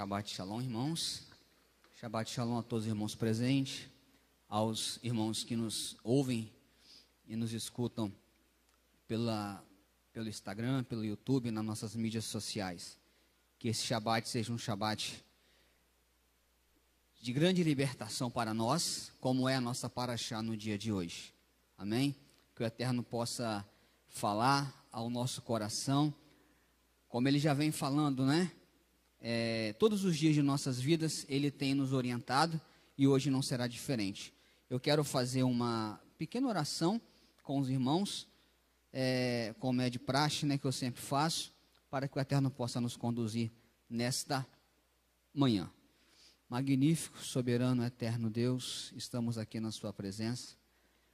Shabbat Shalom, irmãos. Shabbat Shalom a todos os irmãos presentes, aos irmãos que nos ouvem e nos escutam pela, pelo Instagram, pelo YouTube, nas nossas mídias sociais. Que esse Shabbat seja um Shabbat de grande libertação para nós, como é a nossa Paraxá no dia de hoje. Amém? Que o Eterno possa falar ao nosso coração, como ele já vem falando, né? é, todos os dias de nossas vidas, Ele tem nos orientado e hoje não será diferente. Eu quero fazer uma pequena oração com os irmãos, é, como é de praxe, né, que eu sempre faço, para que o Eterno possa nos conduzir nesta manhã. Magnífico, soberano, eterno Deus, estamos aqui na Sua presença.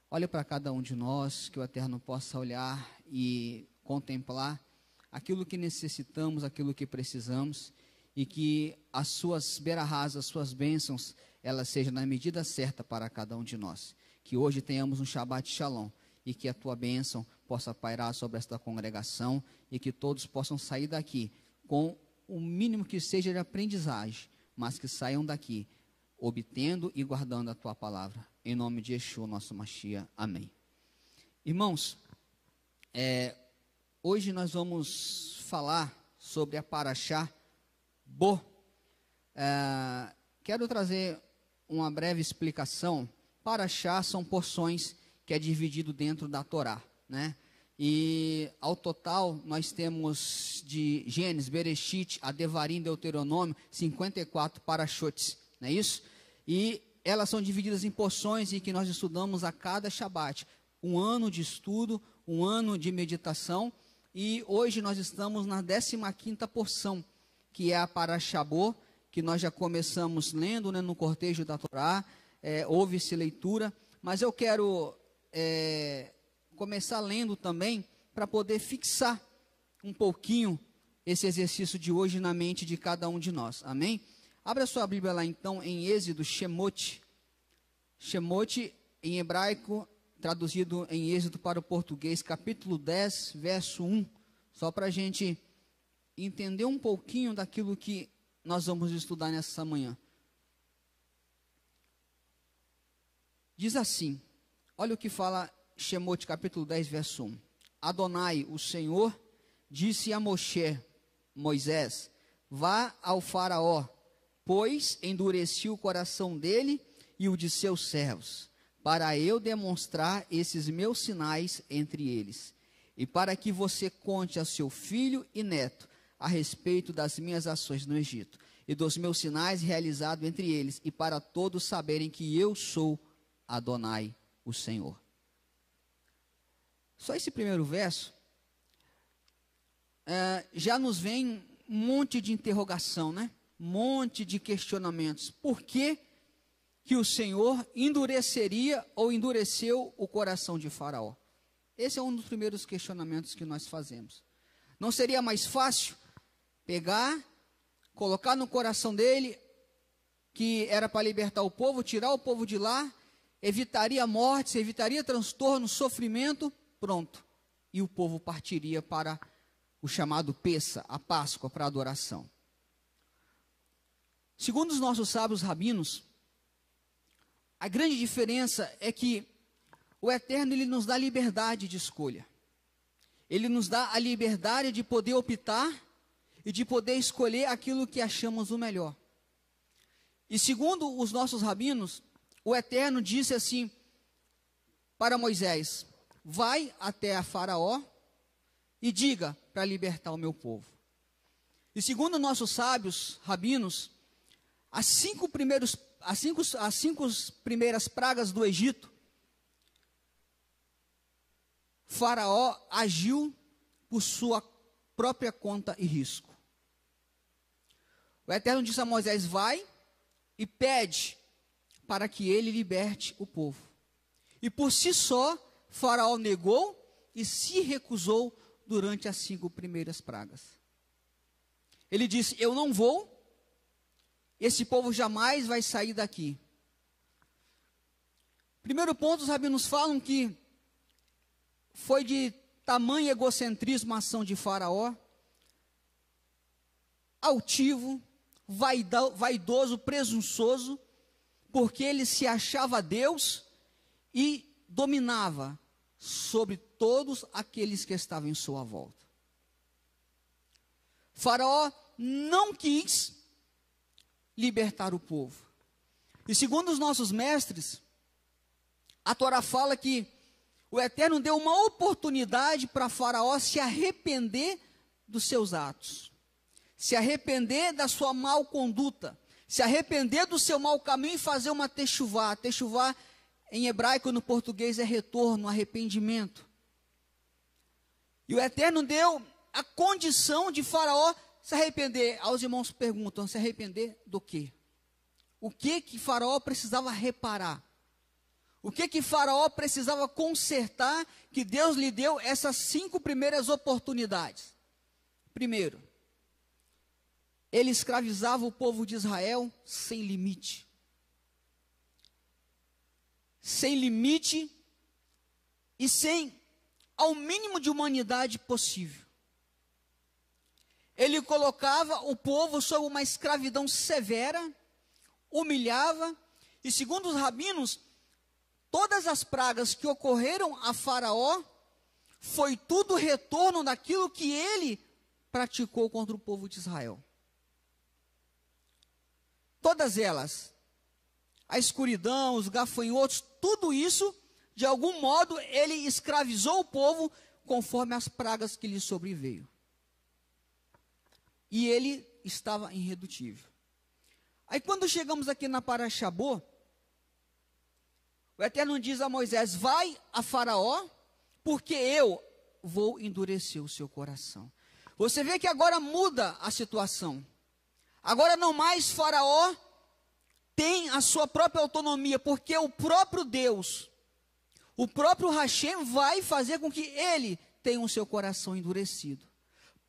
olhe para cada um de nós, que o Eterno possa olhar e contemplar aquilo que necessitamos, aquilo que precisamos e que as suas beira as suas bênçãos, elas sejam na medida certa para cada um de nós. Que hoje tenhamos um Shabat Shalom e que a tua bênção possa pairar sobre esta congregação e que todos possam sair daqui com o mínimo que seja de aprendizagem, mas que saiam daqui obtendo e guardando a tua palavra. Em nome de Yeshua, nosso machia Amém. Irmãos, é, hoje nós vamos falar sobre a Paraxá Bo. É, quero trazer uma breve explicação. para chá são porções que é dividido dentro da Torá, né? E ao total nós temos de Gênesis, Bereshit, Adevarim, Deuteronômio, 54 parachotes, não é isso? E elas são divididas em porções e que nós estudamos a cada Shabat. Um ano de estudo, um ano de meditação e hoje nós estamos na 15ª porção, que é a Parashabô, que nós já começamos lendo né, no cortejo da Torá, é, houve-se leitura, mas eu quero é, começar lendo também para poder fixar um pouquinho esse exercício de hoje na mente de cada um de nós. Amém? Abra sua Bíblia lá então em Êxodo, Shemote. Shemote em hebraico, traduzido em Êxodo para o português, capítulo 10, verso 1. Só para a gente entender um pouquinho daquilo que nós vamos estudar nessa manhã. Diz assim: olha o que fala Shemote, capítulo 10, verso 1. Adonai, o Senhor, disse a Moshe, Moisés: Vá ao Faraó, pois endureci o coração dele e o de seus servos, para eu demonstrar esses meus sinais entre eles, e para que você conte a seu filho e neto a respeito das minhas ações no Egito e dos meus sinais realizados entre eles, e para todos saberem que eu sou Adonai, o Senhor. Só esse primeiro verso é, já nos vem um monte de interrogação, né? Um monte de questionamentos. Por que, que o Senhor endureceria ou endureceu o coração de Faraó? Esse é um dos primeiros questionamentos que nós fazemos. Não seria mais fácil pegar, colocar no coração dele que era para libertar o povo, tirar o povo de lá, evitaria mortes, evitaria transtorno, sofrimento, pronto. E o povo partiria para o chamado Peça, a Páscoa, para a adoração. Segundo os nossos sábios rabinos, a grande diferença é que o Eterno ele nos dá liberdade de escolha. Ele nos dá a liberdade de poder optar e de poder escolher aquilo que achamos o melhor. E segundo os nossos rabinos, o Eterno disse assim para Moisés: Vai até a Faraó e diga para libertar o meu povo. E segundo nossos sábios rabinos, as cinco, primeiros, as, cinco, as cinco primeiras pragas do Egito, Faraó agiu por sua própria conta e risco. O Eterno disse a Moisés: Vai e pede para que ele liberte o povo. E por si só, Faraó negou e se recusou durante as cinco primeiras pragas. Ele disse: Eu não vou, esse povo jamais vai sair daqui. Primeiro ponto, os rabinos falam que foi de tamanho egocentrismo a ação de Faraó, altivo, vaidoso, presunçoso, porque ele se achava Deus e dominava sobre todos aqueles que estavam em sua volta. Faraó não quis libertar o povo. E segundo os nossos mestres, a Torá fala que o Eterno deu uma oportunidade para Faraó se arrepender dos seus atos se arrepender da sua mal conduta, se arrepender do seu mau caminho e fazer uma techuvá. Techuvá em hebraico no português é retorno, arrependimento. E o Eterno deu a condição de Faraó se arrepender. Aos irmãos perguntam: se arrepender do quê? O que que Faraó precisava reparar? O que que Faraó precisava consertar que Deus lhe deu essas cinco primeiras oportunidades? Primeiro, ele escravizava o povo de Israel sem limite. Sem limite e sem ao mínimo de humanidade possível. Ele colocava o povo sob uma escravidão severa, humilhava, e segundo os rabinos, todas as pragas que ocorreram a Faraó foi tudo retorno daquilo que ele praticou contra o povo de Israel. Todas elas. A escuridão, os gafanhotos, tudo isso, de algum modo, ele escravizou o povo conforme as pragas que lhe sobreveio. E ele estava irredutível. Aí quando chegamos aqui na Paraxabô, o Eterno diz a Moisés: Vai a Faraó, porque eu vou endurecer o seu coração. Você vê que agora muda a situação. Agora não mais Faraó tem a sua própria autonomia, porque o próprio Deus, o próprio Hashem vai fazer com que ele tenha o seu coração endurecido,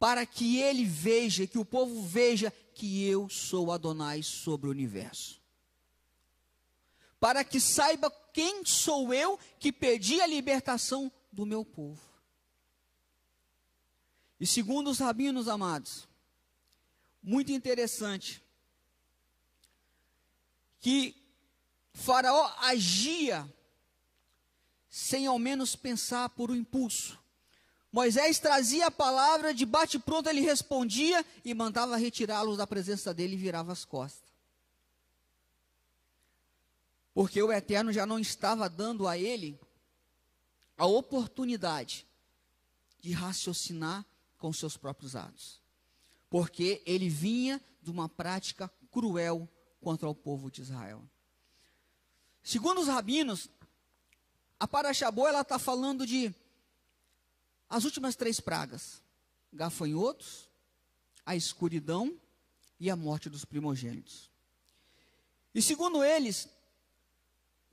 para que ele veja, que o povo veja que eu sou Adonai sobre o universo. Para que saiba quem sou eu que pedi a libertação do meu povo. E segundo os rabinos amados, muito interessante. Que Faraó agia sem ao menos pensar por um impulso. Moisés trazia a palavra, de bate-pronto ele respondia e mandava retirá-los da presença dele e virava as costas. Porque o Eterno já não estava dando a ele a oportunidade de raciocinar com seus próprios atos porque ele vinha de uma prática cruel contra o povo de Israel. Segundo os rabinos, a Parashabó ela está falando de as últimas três pragas: gafanhotos, a escuridão e a morte dos primogênitos. E segundo eles,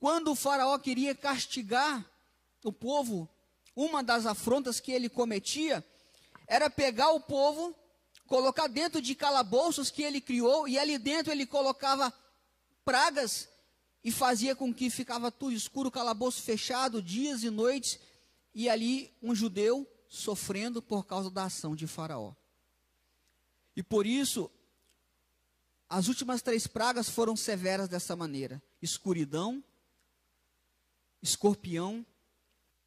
quando o faraó queria castigar o povo, uma das afrontas que ele cometia era pegar o povo colocar dentro de calabouços que ele criou, e ali dentro ele colocava pragas e fazia com que ficava tudo escuro, calabouço fechado, dias e noites, e ali um judeu sofrendo por causa da ação de Faraó. E por isso, as últimas três pragas foram severas dessa maneira: escuridão, escorpião,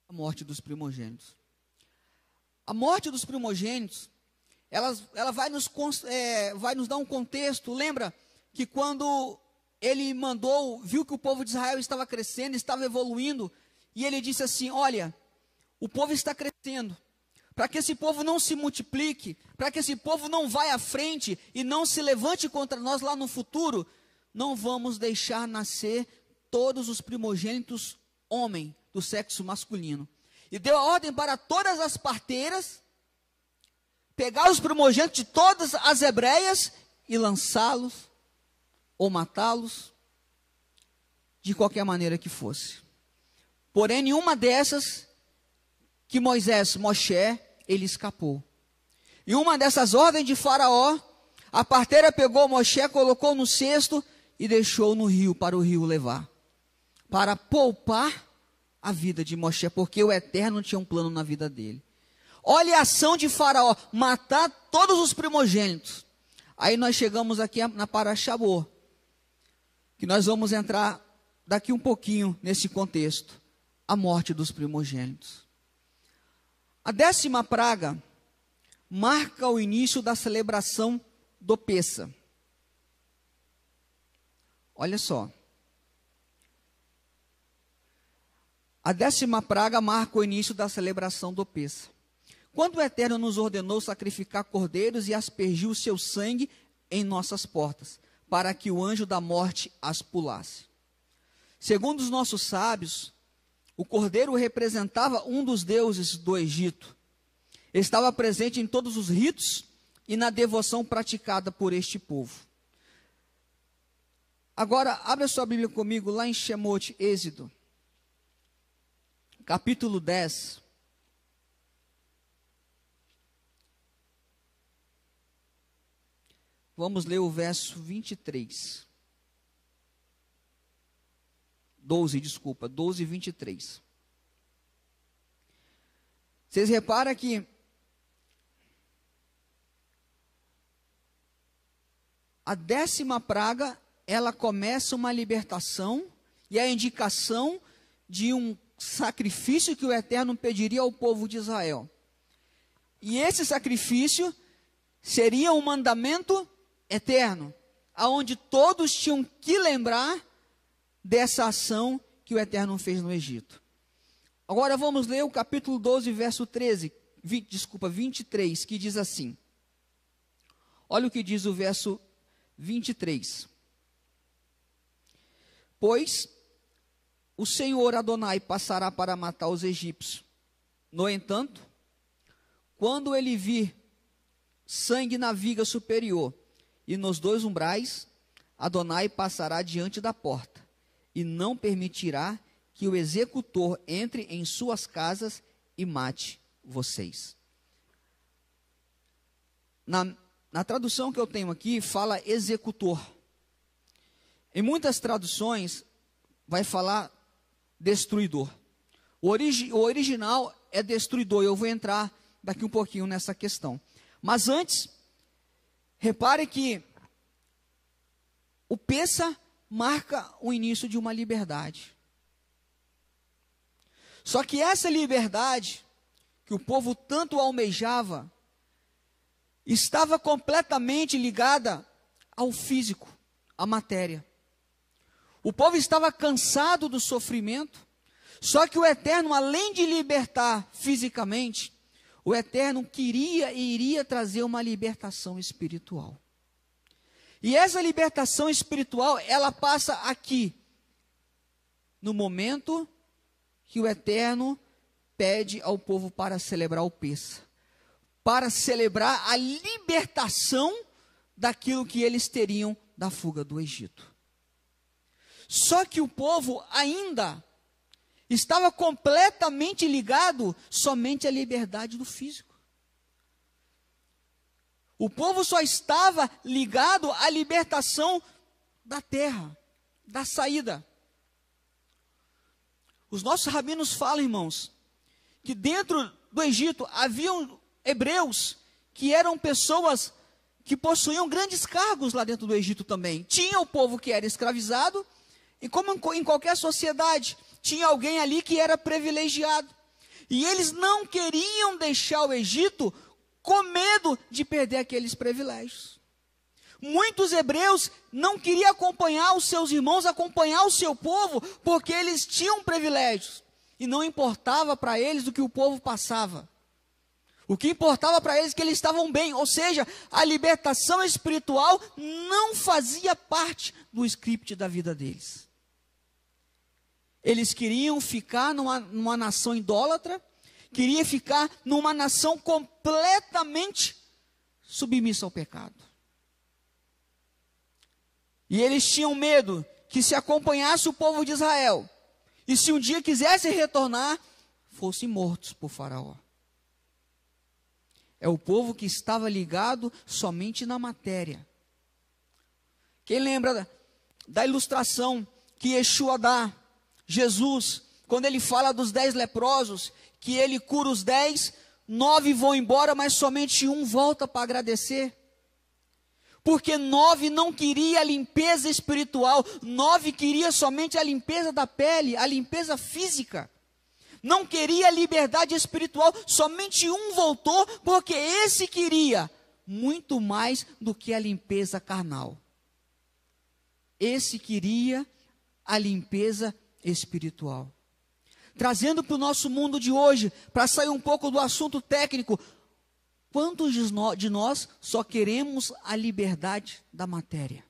a morte dos primogênitos. A morte dos primogênitos ela, ela vai, nos, é, vai nos dar um contexto. Lembra que quando ele mandou, viu que o povo de Israel estava crescendo, estava evoluindo, e ele disse assim: Olha, o povo está crescendo. Para que esse povo não se multiplique, para que esse povo não vá à frente e não se levante contra nós lá no futuro, não vamos deixar nascer todos os primogênitos homem do sexo masculino. E deu a ordem para todas as parteiras pegar os primogênitos de todas as hebreias e lançá-los ou matá-los, de qualquer maneira que fosse. Porém, nenhuma dessas que Moisés, Moshe, ele escapou. E uma dessas ordens de Faraó, a parteira pegou Moshe, colocou no cesto e deixou no rio, para o rio levar. Para poupar a vida de Moshe, porque o Eterno tinha um plano na vida dele. Olha a ação de Faraó, matar todos os primogênitos. Aí nós chegamos aqui na Paraxabô, que nós vamos entrar daqui um pouquinho nesse contexto, a morte dos primogênitos. A décima praga marca o início da celebração do Peça. Olha só. A décima praga marca o início da celebração do Peça. Quando o Eterno nos ordenou sacrificar cordeiros e aspergiu o seu sangue em nossas portas, para que o anjo da morte as pulasse. Segundo os nossos sábios, o cordeiro representava um dos deuses do Egito. Estava presente em todos os ritos e na devoção praticada por este povo. Agora, abre a sua Bíblia comigo lá em Shemot, Êxodo, capítulo 10. Vamos ler o verso 23. 12, desculpa, 12 e 23. Vocês reparam que a décima praga, ela começa uma libertação e a indicação de um sacrifício que o Eterno pediria ao povo de Israel. E esse sacrifício seria um mandamento eterno, aonde todos tinham que lembrar dessa ação que o Eterno fez no Egito. Agora vamos ler o capítulo 12, verso 13, 20, desculpa, 23, que diz assim. Olha o que diz o verso 23. Pois o Senhor Adonai passará para matar os egípcios. No entanto, quando ele vir sangue na viga superior e nos dois umbrais, Adonai passará diante da porta, e não permitirá que o executor entre em suas casas e mate vocês. Na, na tradução que eu tenho aqui, fala executor. Em muitas traduções, vai falar destruidor. O, origi, o original é destruidor. Eu vou entrar daqui um pouquinho nessa questão. Mas antes, Repare que o peça marca o início de uma liberdade. Só que essa liberdade que o povo tanto almejava estava completamente ligada ao físico, à matéria. O povo estava cansado do sofrimento, só que o Eterno, além de libertar fisicamente, o Eterno queria e iria trazer uma libertação espiritual. E essa libertação espiritual, ela passa aqui, no momento que o Eterno pede ao povo para celebrar o Pessa, para celebrar a libertação daquilo que eles teriam da fuga do Egito. Só que o povo ainda estava completamente ligado somente à liberdade do físico. O povo só estava ligado à libertação da terra, da saída. Os nossos rabinos falam, irmãos, que dentro do Egito haviam hebreus que eram pessoas que possuíam grandes cargos lá dentro do Egito também. Tinha o povo que era escravizado, e como em qualquer sociedade, tinha alguém ali que era privilegiado. E eles não queriam deixar o Egito com medo de perder aqueles privilégios. Muitos hebreus não queriam acompanhar os seus irmãos, acompanhar o seu povo, porque eles tinham privilégios. E não importava para eles o que o povo passava. O que importava para eles é que eles estavam bem, ou seja, a libertação espiritual não fazia parte do script da vida deles. Eles queriam ficar numa, numa nação idólatra, queria ficar numa nação completamente submissa ao pecado. E eles tinham medo que se acompanhasse o povo de Israel, e se um dia quisessem retornar, fossem mortos por Faraó. É o povo que estava ligado somente na matéria. Quem lembra da, da ilustração que Yeshua dá Jesus, quando ele fala dos dez leprosos, que ele cura os dez, nove vão embora, mas somente um volta para agradecer. Porque nove não queria a limpeza espiritual, nove queria somente a limpeza da pele, a limpeza física. Não queria a liberdade espiritual, somente um voltou, porque esse queria muito mais do que a limpeza carnal. Esse queria a limpeza espiritual. Trazendo para o nosso mundo de hoje, para sair um pouco do assunto técnico, quantos de nós só queremos a liberdade da matéria?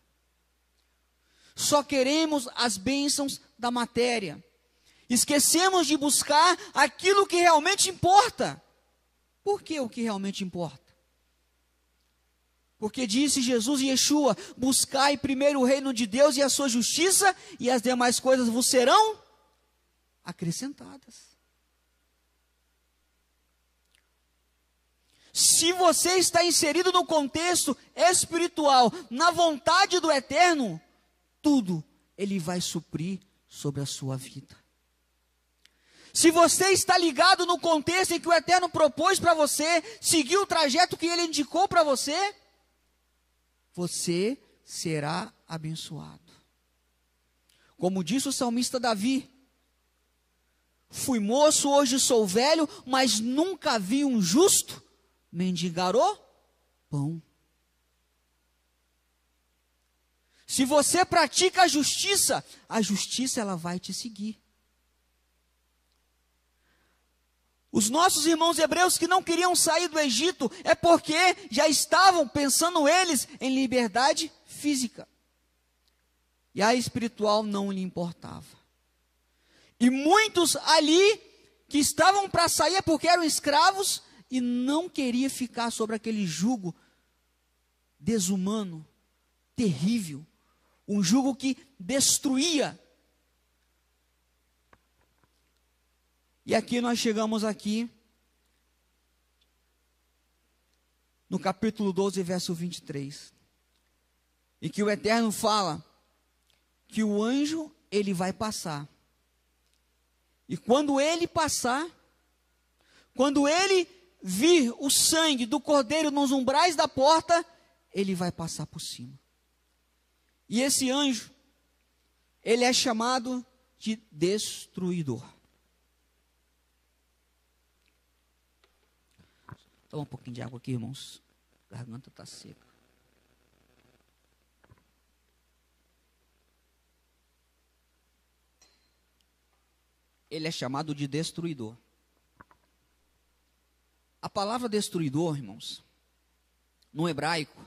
Só queremos as bênçãos da matéria. Esquecemos de buscar aquilo que realmente importa. Por que o que realmente importa? Porque disse Jesus e Yeshua: Buscai primeiro o reino de Deus e a sua justiça, e as demais coisas vos serão acrescentadas. Se você está inserido no contexto espiritual, na vontade do eterno, tudo ele vai suprir sobre a sua vida. Se você está ligado no contexto em que o Eterno propôs para você, seguir o trajeto que ele indicou para você, você será abençoado. Como disse o salmista Davi: Fui moço, hoje sou velho, mas nunca vi um justo mendigar o pão. Se você pratica a justiça, a justiça ela vai te seguir. Os nossos irmãos hebreus que não queriam sair do Egito é porque já estavam pensando eles em liberdade física. E a espiritual não lhe importava. E muitos ali que estavam para sair é porque eram escravos e não queria ficar sobre aquele jugo desumano, terrível, um jugo que destruía E aqui nós chegamos aqui no capítulo 12, verso 23. E que o Eterno fala que o anjo ele vai passar. E quando ele passar, quando ele vir o sangue do cordeiro nos umbrais da porta, ele vai passar por cima. E esse anjo, ele é chamado de destruidor. Toma um pouquinho de água aqui, irmãos. A garganta está seca. Ele é chamado de destruidor. A palavra destruidor, irmãos, no hebraico,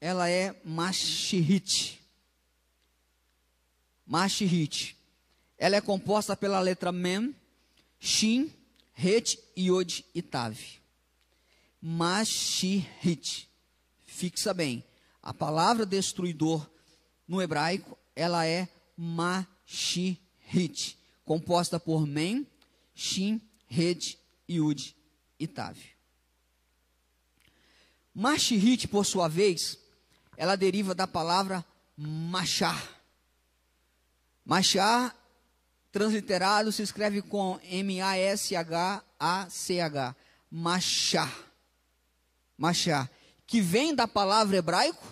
ela é mashirite. Mashirite. Ela é composta pela letra mem, shin Het, Iod e Tav. Mashihit. Fixa bem. A palavra destruidor no hebraico, ela é Mashihit, composta por Men, Shin, Het, Iod e Tav. Mashihit, por sua vez, ela deriva da palavra machar. Machar Transliterado se escreve com M-A-S-H-A-C-H. Machá. Machá. Que vem da palavra hebraico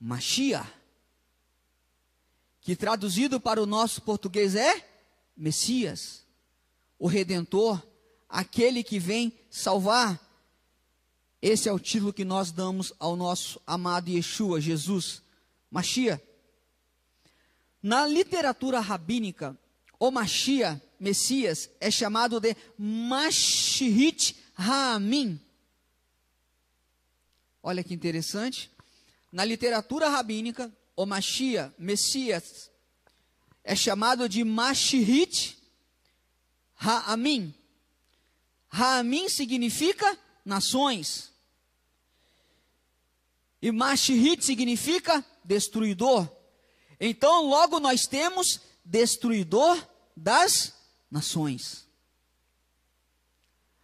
Machia. Que traduzido para o nosso português é Messias, o Redentor, aquele que vem salvar. Esse é o título que nós damos ao nosso amado Yeshua, Jesus, Machia. Na literatura rabínica, o Mashiach, Messias, é chamado de Mashihit Ramin. Olha que interessante. Na literatura rabínica, o Mashia, Messias, é chamado de Mashihit Ramin. Ramin significa nações. E Mashihit significa destruidor então, logo nós temos destruidor das nações.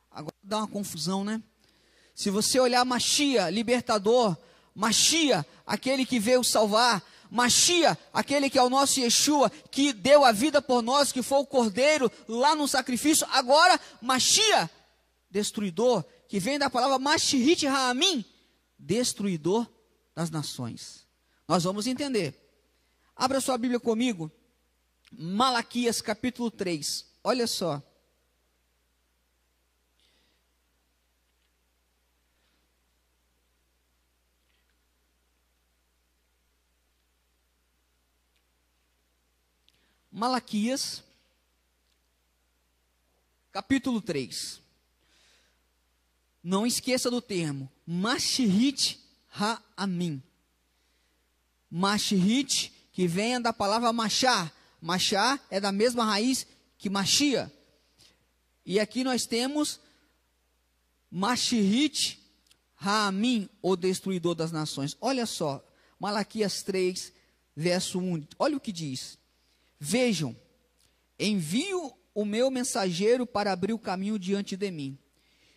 Agora dá uma confusão, né? Se você olhar Machia, libertador, Machia, aquele que veio salvar, Machia, aquele que é o nosso Yeshua, que deu a vida por nós, que foi o cordeiro lá no sacrifício, agora Machia, destruidor, que vem da palavra Mashihit Raamim, destruidor das nações. Nós vamos entender Abra sua Bíblia comigo. Malaquias capítulo 3. Olha só. Malaquias, capítulo 3. Não esqueça do termo Mashrit Ha'amim. Mashrit que venha da palavra machar. Machar é da mesma raiz que machia. E aqui nós temos Machirite Raamim, o destruidor das nações. Olha só, Malaquias 3, verso 1. Olha o que diz: Vejam, envio o meu mensageiro para abrir o caminho diante de mim,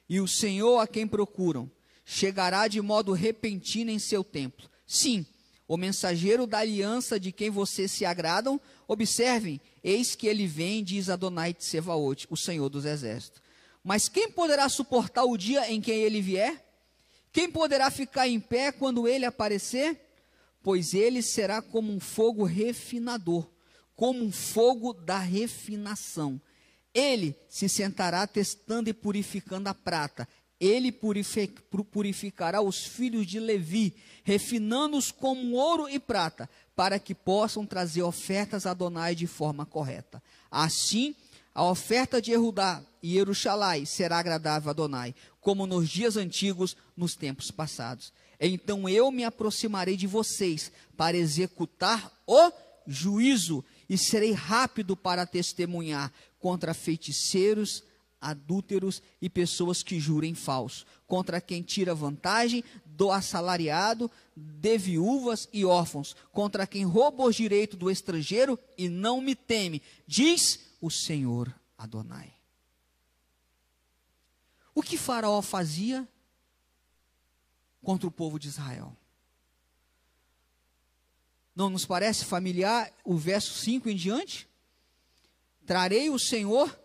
e o Senhor a quem procuram chegará de modo repentino em seu templo. Sim, o mensageiro da aliança de quem vocês se agradam. Observem, eis que ele vem, diz Adonai Sevaote, o Senhor dos Exércitos. Mas quem poderá suportar o dia em que ele vier? Quem poderá ficar em pé quando ele aparecer? Pois ele será como um fogo refinador, como um fogo da refinação. Ele se sentará testando e purificando a prata ele purificará os filhos de Levi, refinando-os como ouro e prata, para que possam trazer ofertas a Adonai de forma correta. Assim, a oferta de Erudá e Eruxalai será agradável a Adonai, como nos dias antigos, nos tempos passados. Então eu me aproximarei de vocês para executar o juízo e serei rápido para testemunhar contra feiticeiros, adúlteros e pessoas que jurem falso, contra quem tira vantagem do assalariado, de viúvas e órfãos, contra quem rouba os direitos do estrangeiro e não me teme, diz o Senhor Adonai. O que Faraó fazia contra o povo de Israel? Não nos parece familiar o verso 5 em diante? Trarei o Senhor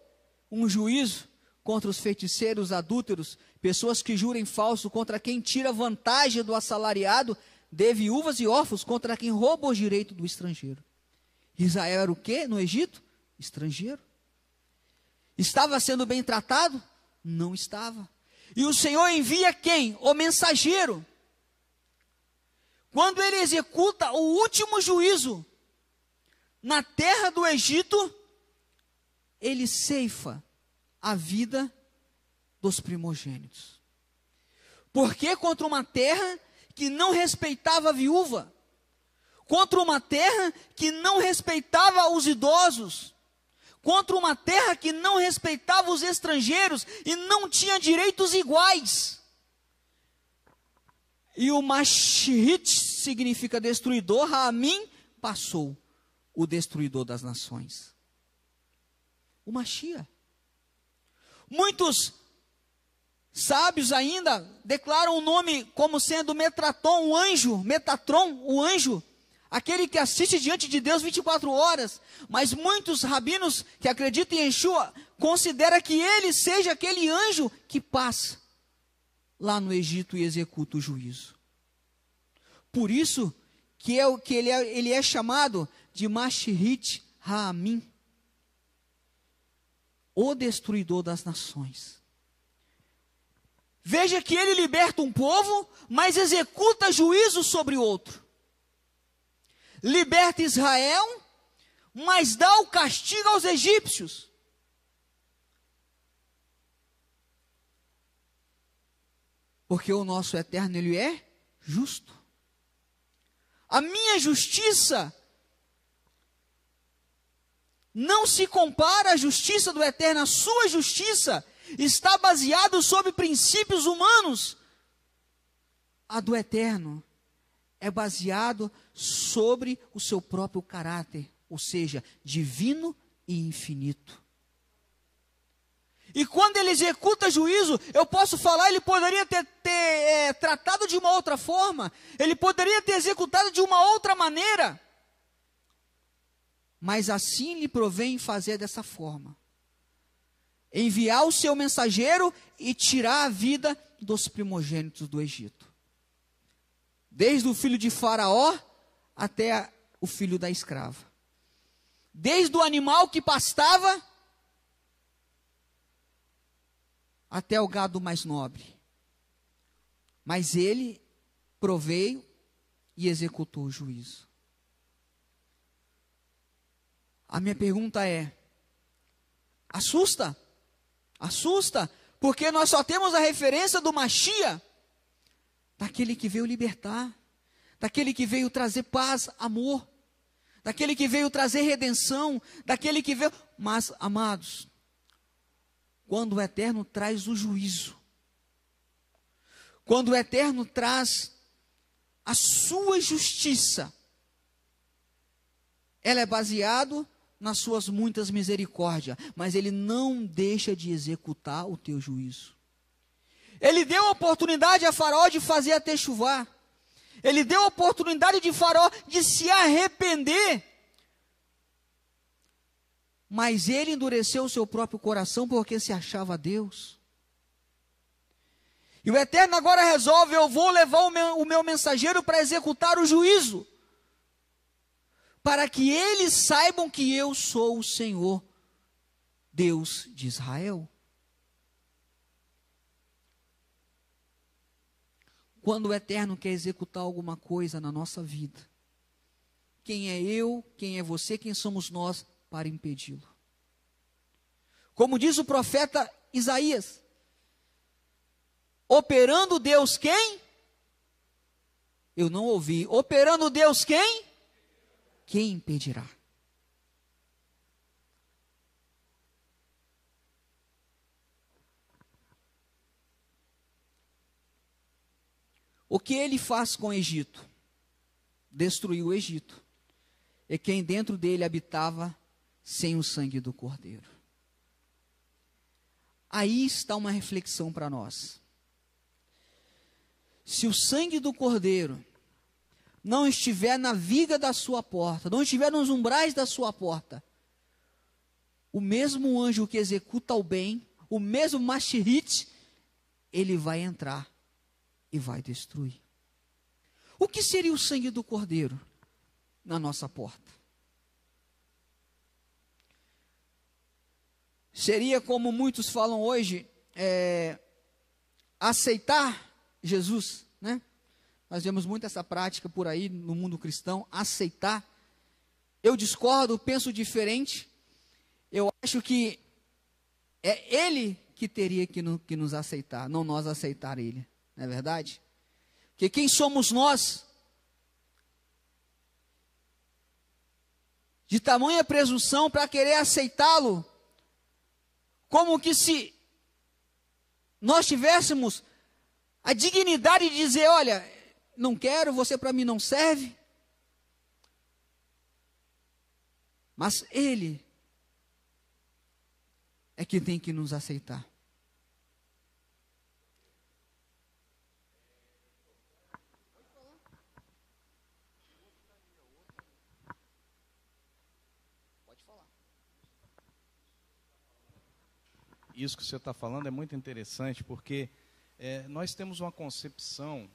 um juízo contra os feiticeiros, adúlteros, pessoas que jurem falso, contra quem tira vantagem do assalariado, de viúvas e órfãos, contra quem rouba o direito do estrangeiro. Israel era o que no Egito? Estrangeiro. Estava sendo bem tratado? Não estava. E o Senhor envia quem? O mensageiro. Quando ele executa o último juízo na terra do Egito, ele ceifa a vida dos primogênitos. Porque contra uma terra que não respeitava a viúva, contra uma terra que não respeitava os idosos, contra uma terra que não respeitava os estrangeiros e não tinha direitos iguais. E o Mashrit significa destruidor, mim passou, o destruidor das nações o Machia. Muitos sábios ainda declaram o nome como sendo Metraton, o anjo, Metatron, o anjo, aquele que assiste diante de Deus 24 horas. Mas muitos rabinos que acreditam em Yeshua consideram que ele seja aquele anjo que passa lá no Egito e executa o juízo. Por isso que é o que ele é, ele é chamado de Mashrit Raamim, o destruidor das nações. Veja que ele liberta um povo, mas executa juízo sobre outro. Liberta Israel, mas dá o castigo aos egípcios. Porque o nosso eterno, ele é justo. A minha justiça não se compara à justiça do Eterno, a sua justiça está baseado sobre princípios humanos. A do Eterno é baseado sobre o seu próprio caráter, ou seja, divino e infinito. E quando ele executa juízo, eu posso falar, ele poderia ter, ter é, tratado de uma outra forma, ele poderia ter executado de uma outra maneira mas assim lhe provém fazer dessa forma: enviar o seu mensageiro e tirar a vida dos primogênitos do Egito, desde o filho de Faraó até o filho da escrava, desde o animal que pastava até o gado mais nobre. Mas ele proveio e executou o juízo. A minha pergunta é: assusta? Assusta? Porque nós só temos a referência do Machia, daquele que veio libertar, daquele que veio trazer paz, amor, daquele que veio trazer redenção, daquele que veio. Mas, amados, quando o Eterno traz o juízo, quando o Eterno traz a sua justiça, ela é baseado nas suas muitas misericórdias, mas ele não deixa de executar o teu juízo. Ele deu oportunidade a Faraó de fazer até chuvar. Ele deu oportunidade de Faraó de se arrepender. Mas ele endureceu o seu próprio coração porque se achava Deus. E o Eterno agora resolve: eu vou levar o meu, o meu mensageiro para executar o juízo para que eles saibam que eu sou o Senhor, Deus de Israel. Quando o Eterno quer executar alguma coisa na nossa vida, quem é eu, quem é você, quem somos nós para impedi-lo? Como diz o profeta Isaías, operando Deus quem? Eu não ouvi. Operando Deus quem? quem impedirá? O que ele faz com o Egito? Destruiu o Egito. E quem dentro dele habitava sem o sangue do cordeiro. Aí está uma reflexão para nós. Se o sangue do cordeiro não estiver na viga da sua porta, não estiver nos umbrais da sua porta, o mesmo anjo que executa o bem, o mesmo Mashirit, ele vai entrar e vai destruir. O que seria o sangue do cordeiro na nossa porta? Seria como muitos falam hoje, é, aceitar Jesus nós vemos muito essa prática por aí no mundo cristão, aceitar. Eu discordo, penso diferente. Eu acho que é ele que teria que, no, que nos aceitar, não nós aceitar ele. Não é verdade? Porque quem somos nós? De tamanha presunção para querer aceitá-lo, como que se nós tivéssemos a dignidade de dizer: olha, não quero, você para mim não serve. Mas Ele é que tem que nos aceitar. Isso que você está falando é muito interessante, porque é, nós temos uma concepção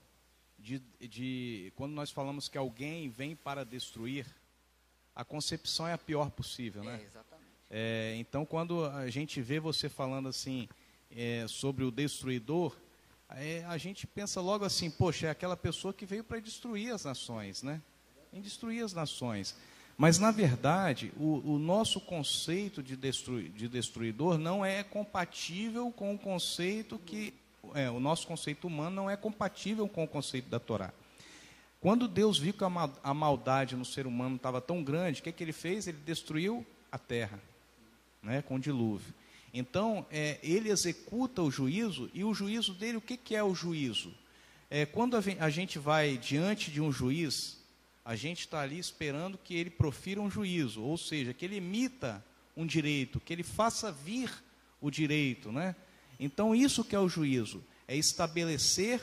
de, de quando nós falamos que alguém vem para destruir, a concepção é a pior possível, né? É, exatamente. É, então, quando a gente vê você falando assim é, sobre o destruidor, é, a gente pensa logo assim, poxa, é aquela pessoa que veio para destruir as nações, né? Em destruir as nações. Mas, na verdade, o, o nosso conceito de, de destruidor não é compatível com o conceito que é, o nosso conceito humano não é compatível com o conceito da Torá. Quando Deus viu que a maldade no ser humano estava tão grande, o que, que ele fez? Ele destruiu a terra né, com dilúvio. Então, é, ele executa o juízo, e o juízo dele, o que, que é o juízo? É, quando a gente vai diante de um juiz, a gente está ali esperando que ele profira um juízo, ou seja, que ele emita um direito, que ele faça vir o direito, né? Então, isso que é o juízo, é estabelecer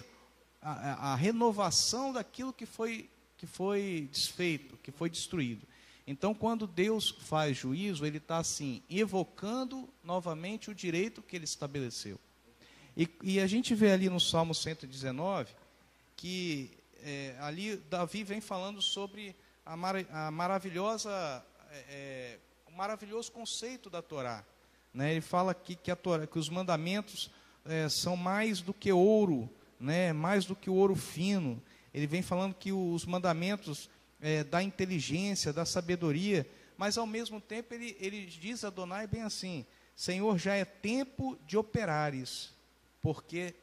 a, a, renovação daquilo que foi, que foi desfeito, que foi destruído. Então, quando Deus faz juízo, ele está assim, evocando novamente o direito que ele estabeleceu. E, e, a gente vê ali no Salmo 119 que é, ali Davi vem falando sobre a, mar, a maravilhosa, é, é, o maravilhoso conceito da Torá, né? Ele fala aqui que, a Torá, que os mandamentos é, são mais do que ouro, né? mais do que o ouro fino. Ele vem falando que os mandamentos é, da inteligência, da sabedoria, mas ao mesmo tempo ele, ele diz a Donai bem assim: Senhor, já é tempo de operares, porque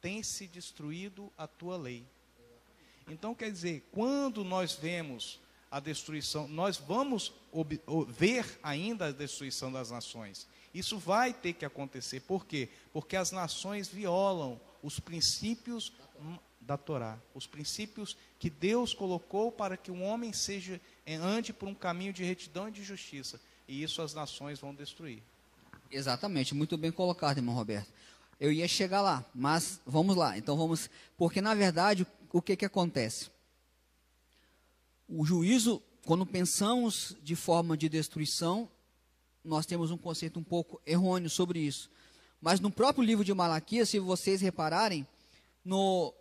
tem se destruído a tua lei. Então, quer dizer, quando nós vemos a destruição, nós vamos ver ainda a destruição das nações. Isso vai ter que acontecer. Por quê? Porque as nações violam os princípios da Torá, os princípios que Deus colocou para que o homem seja eh, ande por um caminho de retidão e de justiça. E isso as nações vão destruir. Exatamente, muito bem colocado, irmão Roberto. Eu ia chegar lá, mas vamos lá. Então vamos, porque na verdade o que que acontece? O juízo, quando pensamos de forma de destruição, nós temos um conceito um pouco errôneo sobre isso. Mas no próprio livro de Malaquias, se vocês repararem, no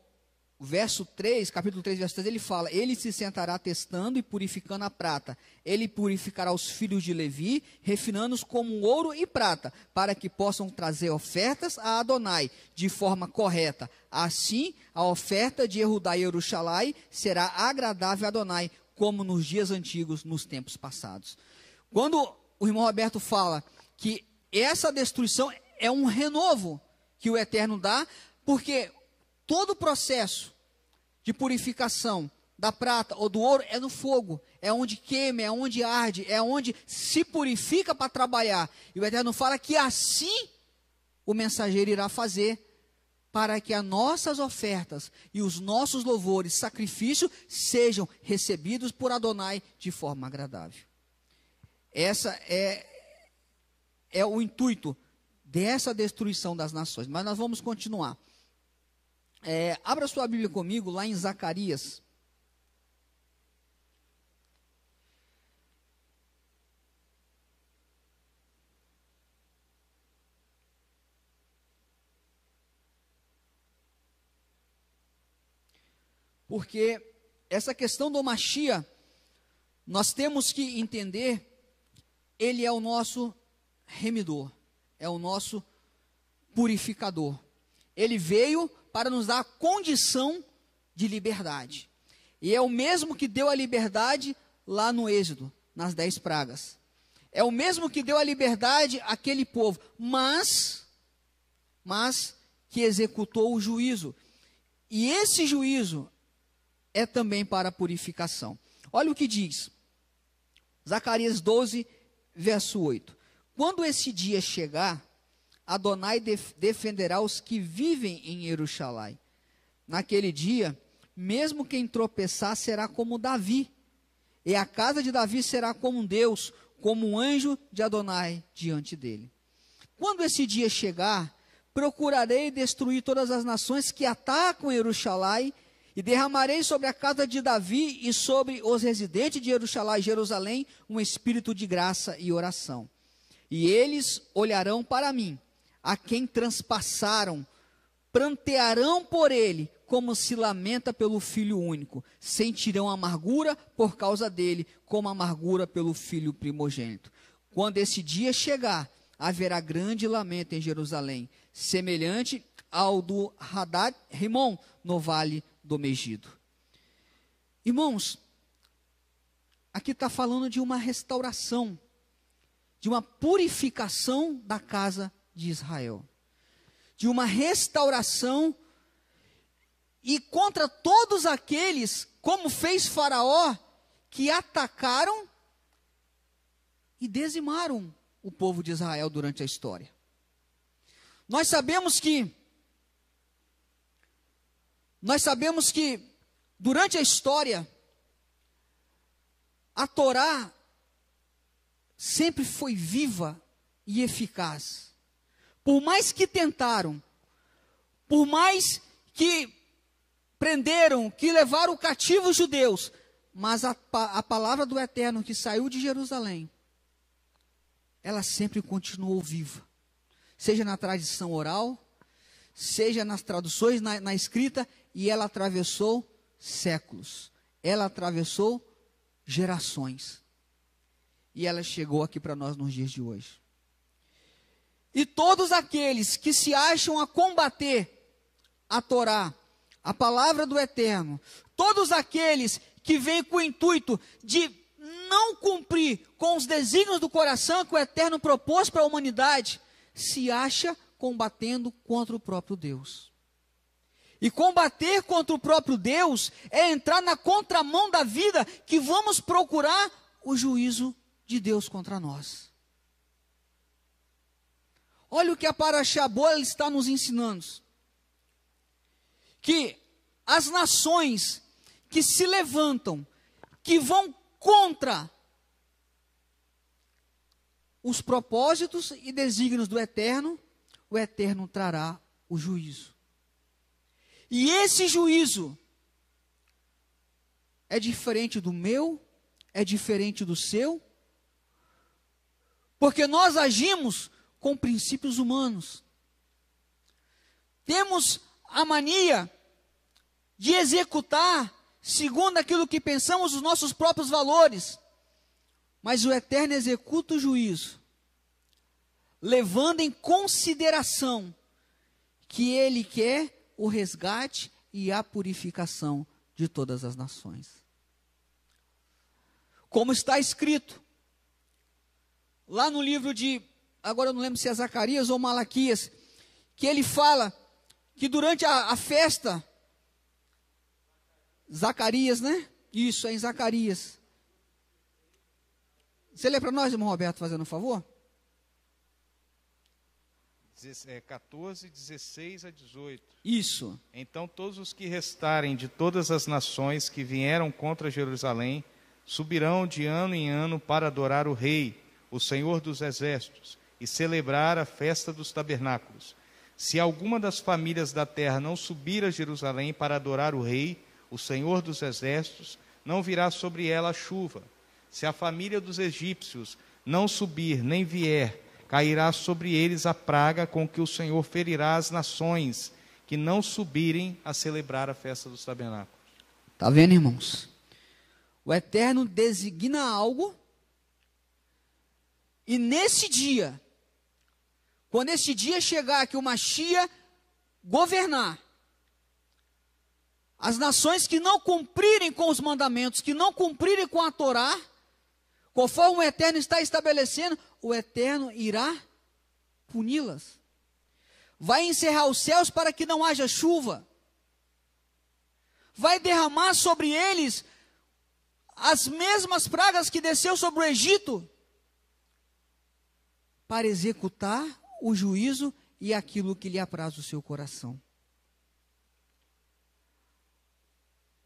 verso 3, capítulo 3, verso 3, ele fala: Ele se sentará testando e purificando a prata. Ele purificará os filhos de Levi, refinando-os como ouro e prata, para que possam trazer ofertas a Adonai de forma correta. Assim, a oferta de Erudá e Eruxalai será agradável a Adonai, como nos dias antigos, nos tempos passados. Quando o irmão Roberto fala que essa destruição é um renovo que o Eterno dá, porque Todo o processo de purificação da prata ou do ouro é no fogo, é onde queima, é onde arde, é onde se purifica para trabalhar. E o Eterno fala que assim o mensageiro irá fazer para que as nossas ofertas e os nossos louvores, sacrifício, sejam recebidos por Adonai de forma agradável. Essa é é o intuito dessa destruição das nações. Mas nós vamos continuar. É, abra sua Bíblia comigo lá em Zacarias. Porque essa questão do Machia, nós temos que entender, ele é o nosso remidor, é o nosso purificador. Ele veio para nos dar a condição de liberdade. E é o mesmo que deu a liberdade lá no Êxodo, nas dez pragas. É o mesmo que deu a liberdade àquele povo, mas, mas que executou o juízo. E esse juízo é também para a purificação. Olha o que diz, Zacarias 12, verso 8. Quando esse dia chegar, Adonai def defenderá os que vivem em Jerusalém. Naquele dia, mesmo quem tropeçar será como Davi, e a casa de Davi será como um Deus, como um anjo de Adonai diante dele. Quando esse dia chegar, procurarei destruir todas as nações que atacam Jerusalém e derramarei sobre a casa de Davi e sobre os residentes de Jerusalém Jerusalém um espírito de graça e oração. E eles olharão para mim a quem transpassaram, prantearão por ele, como se lamenta pelo filho único, sentirão amargura por causa dele, como amargura pelo filho primogênito. Quando esse dia chegar, haverá grande lamento em Jerusalém, semelhante ao do Hadad Rimon, no vale do Megido. Irmãos, aqui está falando de uma restauração, de uma purificação da casa de Israel, de uma restauração e contra todos aqueles, como fez Faraó, que atacaram e dizimaram o povo de Israel durante a história. Nós sabemos que nós sabemos que durante a história a Torá sempre foi viva e eficaz por mais que tentaram, por mais que prenderam, que levaram cativos os judeus, mas a, a palavra do Eterno que saiu de Jerusalém, ela sempre continuou viva. Seja na tradição oral, seja nas traduções, na, na escrita, e ela atravessou séculos. Ela atravessou gerações. E ela chegou aqui para nós nos dias de hoje. E todos aqueles que se acham a combater a Torá, a palavra do Eterno, todos aqueles que vêm com o intuito de não cumprir com os desígnios do coração que o Eterno propôs para a humanidade, se acha combatendo contra o próprio Deus. E combater contra o próprio Deus é entrar na contramão da vida que vamos procurar o juízo de Deus contra nós. Olha o que a Paraxá boa está nos ensinando. Que as nações que se levantam, que vão contra os propósitos e desígnios do Eterno, o Eterno trará o juízo. E esse juízo é diferente do meu, é diferente do seu, porque nós agimos com princípios humanos. Temos a mania de executar, segundo aquilo que pensamos, os nossos próprios valores. Mas o Eterno executa o juízo, levando em consideração que Ele quer o resgate e a purificação de todas as nações. Como está escrito lá no livro de agora eu não lembro se é Zacarias ou Malaquias, que ele fala que durante a, a festa, Zacarias, né? Isso, é em Zacarias. Você lê para nós, irmão Roberto, fazendo um favor? 14, 16 é, a 18. Isso. Então todos os que restarem de todas as nações que vieram contra Jerusalém subirão de ano em ano para adorar o Rei, o Senhor dos Exércitos e celebrar a festa dos tabernáculos. Se alguma das famílias da terra não subir a Jerusalém para adorar o Rei, o Senhor dos Exércitos, não virá sobre ela a chuva. Se a família dos egípcios não subir nem vier, cairá sobre eles a praga com que o Senhor ferirá as nações que não subirem a celebrar a festa dos tabernáculos. Tá vendo, irmãos? O Eterno designa algo e nesse dia quando este dia chegar que o Machia governar, as nações que não cumprirem com os mandamentos, que não cumprirem com a Torá, conforme o Eterno está estabelecendo, o Eterno irá puni-las. Vai encerrar os céus para que não haja chuva. Vai derramar sobre eles as mesmas pragas que desceu sobre o Egito para executar o juízo e aquilo que lhe apraz o seu coração.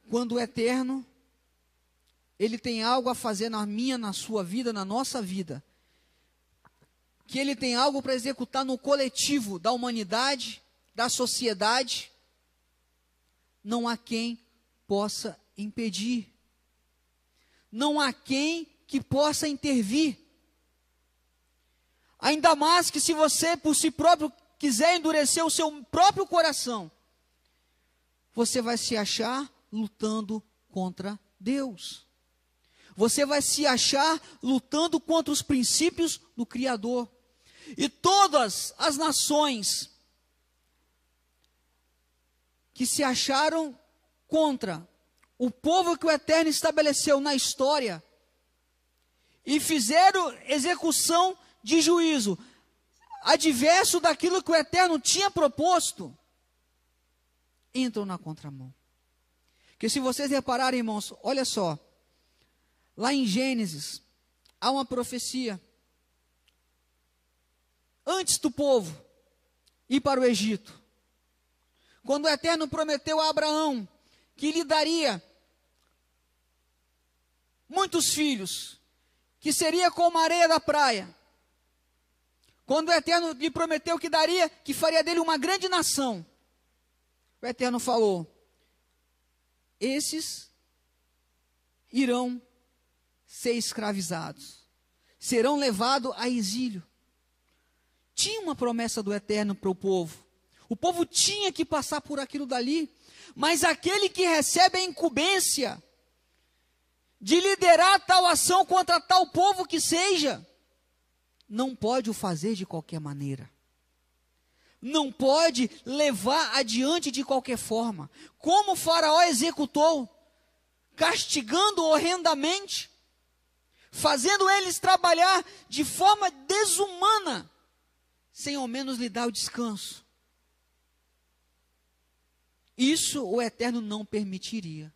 Quando o é eterno, ele tem algo a fazer na minha, na sua vida, na nossa vida, que ele tem algo para executar no coletivo da humanidade, da sociedade, não há quem possa impedir, não há quem que possa intervir. Ainda mais que se você por si próprio quiser endurecer o seu próprio coração, você vai se achar lutando contra Deus. Você vai se achar lutando contra os princípios do Criador. E todas as nações que se acharam contra o povo que o Eterno estabeleceu na história e fizeram execução de juízo adverso daquilo que o Eterno tinha proposto, entram na contramão. Que se vocês repararem, irmãos, olha só. Lá em Gênesis, há uma profecia. Antes do povo ir para o Egito, quando o Eterno prometeu a Abraão que lhe daria muitos filhos, que seria como a areia da praia, quando o Eterno lhe prometeu que daria, que faria dele uma grande nação, o Eterno falou: esses irão ser escravizados, serão levados a exílio. Tinha uma promessa do Eterno para o povo. O povo tinha que passar por aquilo dali, mas aquele que recebe a incumbência de liderar tal ação contra tal povo que seja, não pode o fazer de qualquer maneira. Não pode levar adiante de qualquer forma. Como o Faraó executou, castigando horrendamente, fazendo eles trabalhar de forma desumana, sem ao menos lhe dar o descanso. Isso o Eterno não permitiria.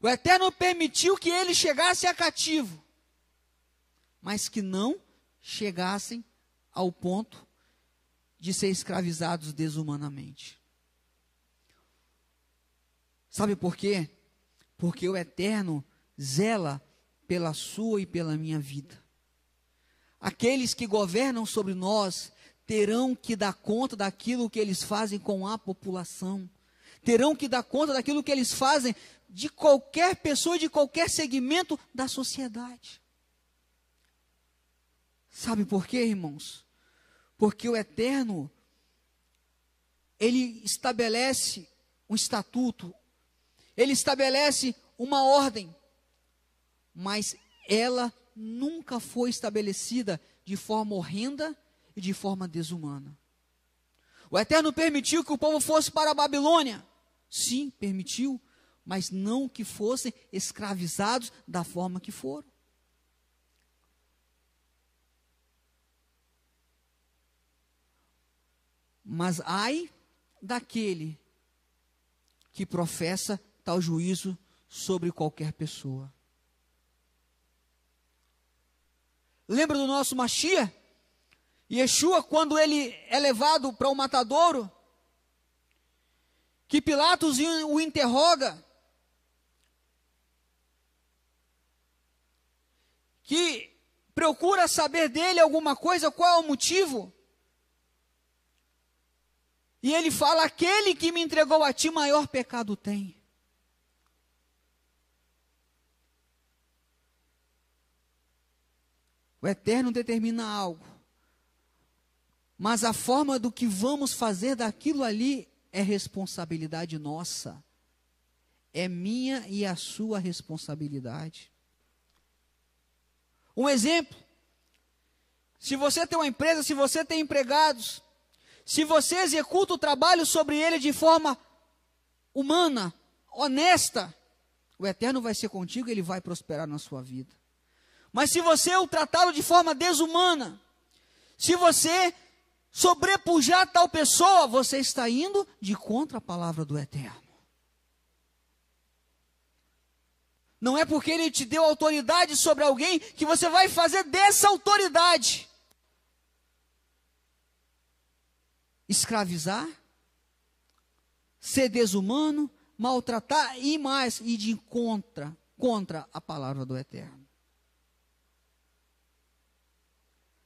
O Eterno permitiu que ele chegasse a cativo, mas que não chegassem ao ponto de ser escravizados desumanamente. Sabe por quê? Porque o Eterno zela pela sua e pela minha vida. Aqueles que governam sobre nós terão que dar conta daquilo que eles fazem com a população, terão que dar conta daquilo que eles fazem de qualquer pessoa, de qualquer segmento da sociedade. Sabe por quê, irmãos? Porque o Eterno, ele estabelece um estatuto, ele estabelece uma ordem, mas ela nunca foi estabelecida de forma horrenda e de forma desumana. O Eterno permitiu que o povo fosse para a Babilônia. Sim, permitiu, mas não que fossem escravizados da forma que foram. Mas ai daquele que professa tal juízo sobre qualquer pessoa. Lembra do nosso Machia? Yeshua, quando ele é levado para o matadouro, que Pilatos o interroga, que procura saber dele alguma coisa, qual é o motivo? E ele fala: aquele que me entregou a ti, maior pecado tem. O eterno determina algo. Mas a forma do que vamos fazer daquilo ali é responsabilidade nossa. É minha e a sua responsabilidade. Um exemplo: se você tem uma empresa, se você tem empregados, se você executa o trabalho sobre ele de forma humana, honesta, o Eterno vai ser contigo e ele vai prosperar na sua vida. Mas se você o tratá-lo de forma desumana, se você sobrepujar tal pessoa, você está indo de contra a palavra do Eterno. Não é porque ele te deu autoridade sobre alguém que você vai fazer dessa autoridade. escravizar, ser desumano, maltratar e mais, e de contra, contra a palavra do Eterno.